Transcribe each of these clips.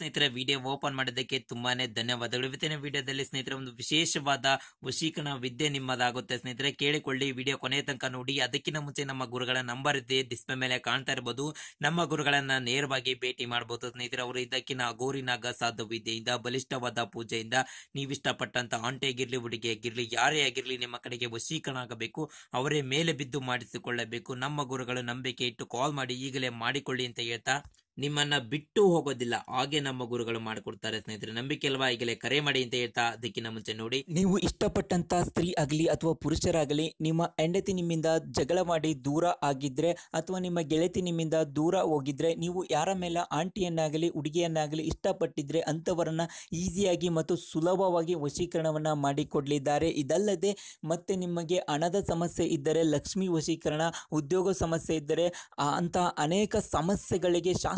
ಸ್ನೇಹಿತರೆ video open ಮಾಡಿದ್ದಕ್ಕೆ ತುಂಬಾನೇ ಧನ್ಯವಾದಗಳು ಇವತ್ತಿನ ವಿಡಿಯೋದಲ್ಲಿ ಸ್ನೇಹಿತರೆ ಒಂದು ವಿಶೇಷವಾದ ವಶೀಕರಣ ವಿದ್ಯೆ ನಿಮ್ಮದಾಗುತ್ತೆ ಸ್ನೇಹಿತರೆ ಕೇಳಿಕೊಳ್ಳಿ ವಿಡಿಯೋ ಕೊನೆಯ ತನಕ ನೋಡಿ ಅದಕ್ಕಿಂತ ಮುಂಚೆ ನಮ್ಮ ಗುರುಗಳ ನಂಬರ್ ಇದೆ ಡಿಸ್ಪ್ಲೇ ಮೇಲೆ ಕಾಣ್ತಾ ಇರಬಹುದು ನಮ್ಮ ಗುರುಗಳನ್ನ ನೇರವಾಗಿ ಭೇಟಿ ಮಾಡಬಹುದು ಸ್ನೇಹಿತರೆ ಅವರು ಇದಕ್ಕಿನ ಗೋರಿನಾಗ ಸಾಧು ವಿದ್ಯೆಯಿಂದ ಬಲಿಷ್ಠವಾದ ಪೂಜೆಯಿಂದ ನೀವಿಷ್ಟಪಟ್ಟಂತ ಹುಡುಗಿ ಹುಡುಗಿಯಾಗಿರ್ಲಿ ಯಾರೇ ಆಗಿರ್ಲಿ ನಿಮ್ಮ ಕಡೆಗೆ ವಶೀಕರಣ ಆಗಬೇಕು ಅವರೇ ಮೇಲೆ ಬಿದ್ದು ಮಾಡಿಸಿಕೊಳ್ಳಬೇಕು ನಮ್ಮ ಗುರುಗಳು ನಂಬಿಕೆ ಇಟ್ಟು ಕಾಲ್ ಮಾಡಿ ಈಗಲೇ ಮಾಡಿಕೊಳ್ಳಿ ಅಂತ ಹೇಳ್ತಾ ನಿಮ್ಮನ್ನ ಬಿಟ್ಟು ಹೋಗೋದಿಲ್ಲ ಹಾಗೆ ನಮ್ಮ ಗುರುಗಳು ಮಾಡಿಕೊಡ್ತಾರೆ ಸ್ನೇಹಿತರೆ ನಂಬಿಕೆ ಅಲ್ವಾ ಈಗಲೇ ಕರೆ ಮಾಡಿ ಅಂತ ಹೇಳ್ತಾ ಅದಕ್ಕಿಂತ ಮುಂಚೆ ನೋಡಿ ನೀವು ಇಷ್ಟಪಟ್ಟಂತ ಸ್ತ್ರೀ ಆಗಲಿ ಅಥವಾ ಪುರುಷರಾಗಲಿ ನಿಮ್ಮ ಹೆಂಡತಿ ನಿಮ್ಮಿಂದ ಜಗಳ ಮಾಡಿ ದೂರ ಆಗಿದ್ರೆ ಅಥವಾ ನಿಮ್ಮ ಗೆಳತಿ ನಿಮ್ಮಿಂದ ದೂರ ಹೋಗಿದ್ರೆ ನೀವು ಯಾರ ಮೇಲೆ ಆಂಟಿಯನ್ನಾಗಲಿ ಹುಡುಗಿಯನ್ನಾಗಲಿ ಇಷ್ಟಪಟ್ಟಿದ್ರೆ ಅಂಥವರನ್ನ ಈಸಿಯಾಗಿ ಮತ್ತು ಸುಲಭವಾಗಿ ವಶೀಕರಣವನ್ನ ಮಾಡಿಕೊಡ್ಲಿದ್ದಾರೆ ಇದಲ್ಲದೆ ಮತ್ತೆ ನಿಮಗೆ ಹಣದ ಸಮಸ್ಯೆ ಇದ್ದರೆ ಲಕ್ಷ್ಮಿ ವಶೀಕರಣ ಉದ್ಯೋಗ ಸಮಸ್ಯೆ ಇದ್ದರೆ ಅಂತ ಅನೇಕ ಸಮಸ್ಯೆಗಳಿಗೆ ಶಾಸ್ತ್ರ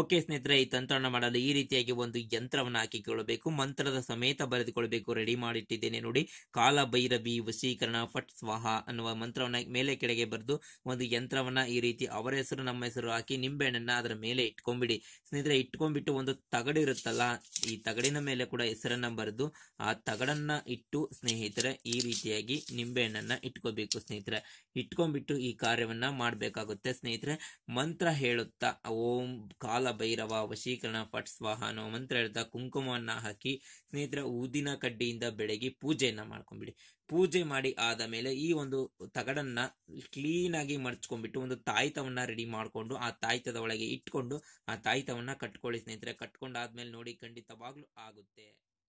ಓಕೆ ಸ್ನೇಹಿತರೆ ಈ ತಂತ್ರವನ್ನು ಮಾಡಲು ಈ ರೀತಿಯಾಗಿ ಒಂದು ಯಂತ್ರವನ್ನು ಹಾಕಿಕೊಳ್ಳಬೇಕು ಮಂತ್ರದ ಸಮೇತ ಬರೆದುಕೊಳ್ಬೇಕು ರೆಡಿ ಮಾಡಿಟ್ಟಿದ್ದೇನೆ ನೋಡಿ ಕಾಲ ಭೈರವಿ ವಶೀಕರಣ ಫಟ್ ಸ್ವಾಹ ಅನ್ನುವ ಮಂತ್ರವನ್ನ ಮೇಲೆ ಕೆಳಗೆ ಬರೆದು ಒಂದು ಯಂತ್ರವನ್ನ ಈ ರೀತಿ ಅವರ ಹೆಸರು ನಮ್ಮ ಹೆಸರು ಹಾಕಿ ನಿಂಬೆಹಣ್ಣನ್ನ ಅದರ ಮೇಲೆ ಇಟ್ಕೊಂಡ್ಬಿಡಿ ಸ್ನೇಹಿತರೆ ಇಟ್ಕೊಂಡ್ಬಿಟ್ಟು ಒಂದು ತಗಡು ಇರುತ್ತಲ್ಲ ಈ ತಗಡಿನ ಮೇಲೆ ಕೂಡ ಹೆಸರನ್ನ ಬರೆದು ಆ ತಗಡನ್ನ ಇಟ್ಟು ಸ್ನೇಹಿತರೆ ಈ ರೀತಿಯಾಗಿ ನಿಂಬೆಹಣ್ಣನ್ನ ಇಟ್ಕೋಬೇಕು ಸ್ನೇಹಿತರೆ ಇಟ್ಕೊಂಡ್ಬಿಟ್ಟು ಈ ಕಾರ್ಯವನ್ನ ಮಾಡಬೇಕಾಗುತ್ತೆ ಸ್ನೇಹಿತರೆ ಮಂತ್ರ ಹೇಳುತ್ತಾ ಓಂ ಕಾಲ ಕಾಲ ಭೈರವ ವಶೀಕರಣ ಫಟ್ ಸ್ವಾಹ ಅನ್ನೋ ಮಂತ್ರ ಹೇಳ್ತಾ ಕುಂಕುಮವನ್ನ ಹಾಕಿ ಸ್ನೇಹಿತರ ಊದಿನ ಕಡ್ಡಿಯಿಂದ ಬೆಳಗಿ ಪೂಜೆಯನ್ನ ಮಾಡ್ಕೊಂಡ್ಬಿಡಿ ಪೂಜೆ ಮಾಡಿ ಆದ ಮೇಲೆ ಈ ಒಂದು ತಗಡನ್ನ ಕ್ಲೀನ್ ಆಗಿ ಮರ್ಚ್ಕೊಂಡ್ಬಿಟ್ಟು ಒಂದು ತಾಯ್ತವನ್ನ ರೆಡಿ ಮಾಡ್ಕೊಂಡು ಆ ತಾಯ್ತದ ಒಳಗೆ ಇಟ್ಕೊಂಡು ಆ ತಾಯ್ತವನ್ನ ಕಟ್ಕೊಳ್ಳಿ ಸ್ನೇಹಿತರೆ ಕಟ್ಕೊಂಡಾದ್ಮೇಲೆ ನೋಡಿ ಖಂಡಿತವಾಗ್ಲೂ ಆಗುತ್ತೆ